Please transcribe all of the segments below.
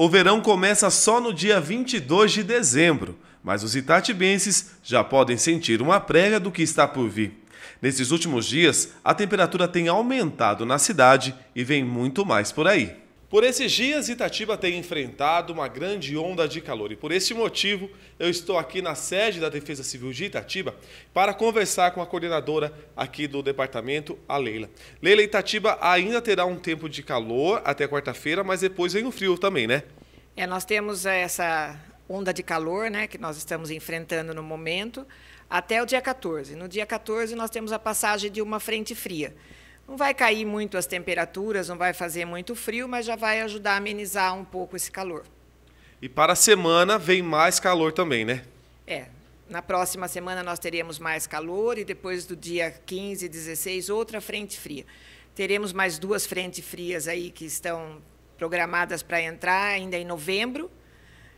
O verão começa só no dia 22 de dezembro, mas os itatibenses já podem sentir uma prévia do que está por vir. Nesses últimos dias, a temperatura tem aumentado na cidade e vem muito mais por aí. Por esses dias, Itatiba tem enfrentado uma grande onda de calor e por esse motivo eu estou aqui na sede da Defesa Civil de Itatiba para conversar com a coordenadora aqui do departamento, a Leila. Leila, Itatiba ainda terá um tempo de calor até quarta-feira, mas depois vem o frio também, né? É, nós temos eh, essa onda de calor, né, que nós estamos enfrentando no momento, até o dia 14. No dia 14 nós temos a passagem de uma frente fria. Não vai cair muito as temperaturas, não vai fazer muito frio, mas já vai ajudar a amenizar um pouco esse calor. E para a semana vem mais calor também, né? É. Na próxima semana nós teremos mais calor e depois do dia 15 e 16 outra frente fria. Teremos mais duas frentes frias aí que estão programadas para entrar ainda em novembro,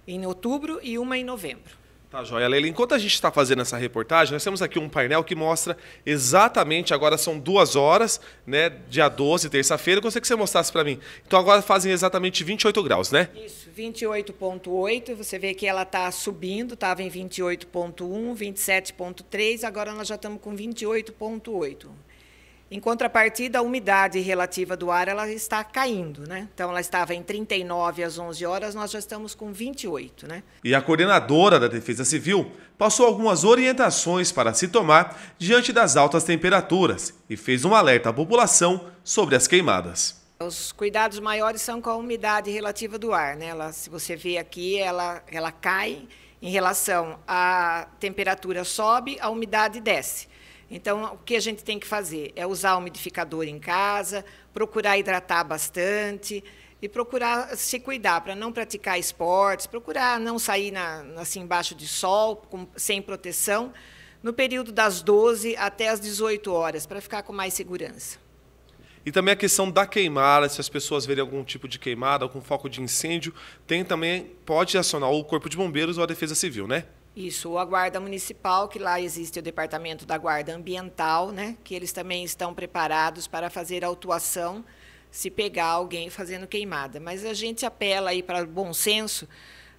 em outubro e uma em novembro. Tá joia, Leila. Enquanto a gente está fazendo essa reportagem, nós temos aqui um painel que mostra exatamente, agora são duas horas, né? Dia 12, terça-feira. Eu gostaria que você mostrasse para mim. Então agora fazem exatamente 28 graus, né? Isso, 28,8. Você vê que ela está subindo, estava em 28,1, 27,3, agora nós já estamos com 28,8. Em contrapartida, a umidade relativa do ar ela está caindo, né? Então ela estava em 39 às 11 horas, nós já estamos com 28, né? E a coordenadora da Defesa Civil passou algumas orientações para se tomar diante das altas temperaturas e fez um alerta à população sobre as queimadas. Os cuidados maiores são com a umidade relativa do ar, né? Ela, se você vê aqui, ela ela cai em relação à temperatura sobe, a umidade desce. Então, o que a gente tem que fazer é usar umidificador em casa, procurar hidratar bastante e procurar se cuidar para não praticar esportes, procurar não sair na, assim embaixo de sol, com, sem proteção, no período das 12 até as 18 horas, para ficar com mais segurança. E também a questão da queimada, se as pessoas verem algum tipo de queimada, algum foco de incêndio, tem também pode acionar o Corpo de Bombeiros ou a Defesa Civil, né? Isso, a Guarda Municipal, que lá existe o Departamento da Guarda Ambiental, né, que eles também estão preparados para fazer autuação se pegar alguém fazendo queimada. Mas a gente apela aí para o bom senso,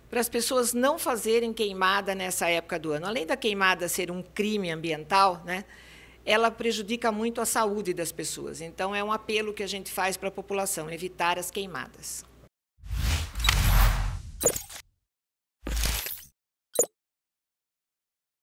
para as pessoas não fazerem queimada nessa época do ano. Além da queimada ser um crime ambiental, né, ela prejudica muito a saúde das pessoas. Então, é um apelo que a gente faz para a população, evitar as queimadas.